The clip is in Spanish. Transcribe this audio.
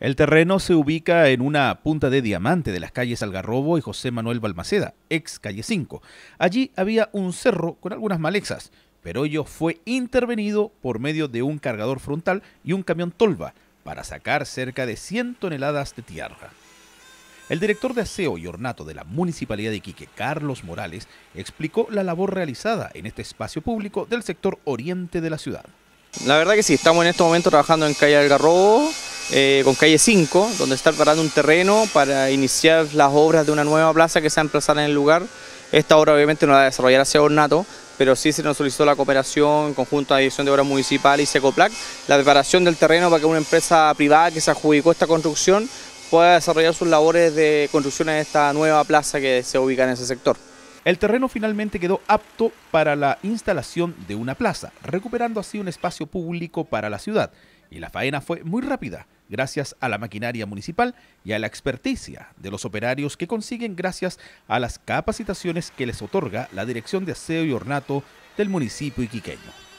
El terreno se ubica en una punta de diamante de las calles Algarrobo y José Manuel Balmaceda, ex calle 5. Allí había un cerro con algunas malezas, pero ello fue intervenido por medio de un cargador frontal y un camión tolva para sacar cerca de 100 toneladas de tierra. El director de aseo y ornato de la Municipalidad de Iquique, Carlos Morales, explicó la labor realizada en este espacio público del sector oriente de la ciudad. La verdad que sí, estamos en este momento trabajando en calle Algarrobo, eh, con calle 5, donde está preparando un terreno para iniciar las obras de una nueva plaza que se va a en el lugar. Esta obra obviamente no la desarrollar hacia Ornato, pero sí se nos solicitó la cooperación en conjunto a la Dirección de Obras Municipal y Secoplac, la preparación del terreno para que una empresa privada que se adjudicó esta construcción pueda desarrollar sus labores de construcción en esta nueva plaza que se ubica en ese sector. El terreno finalmente quedó apto para la instalación de una plaza, recuperando así un espacio público para la ciudad. Y la faena fue muy rápida, gracias a la maquinaria municipal y a la experticia de los operarios que consiguen gracias a las capacitaciones que les otorga la Dirección de Aseo y Ornato del municipio iquiqueño.